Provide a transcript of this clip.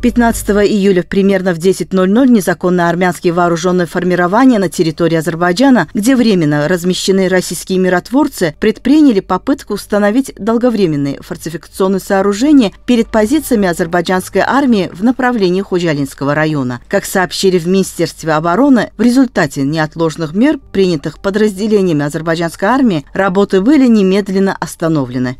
15 июля примерно в 10.00 незаконно армянские вооруженные формирования на территории Азербайджана, где временно размещены российские миротворцы, предприняли попытку установить долговременные фортификационные сооружения перед позициями азербайджанской армии в направлении Худжалинского района. Как сообщили в Министерстве обороны, в результате неотложных мер, принятых подразделениями азербайджанской армии, работы были немедленно остановлены.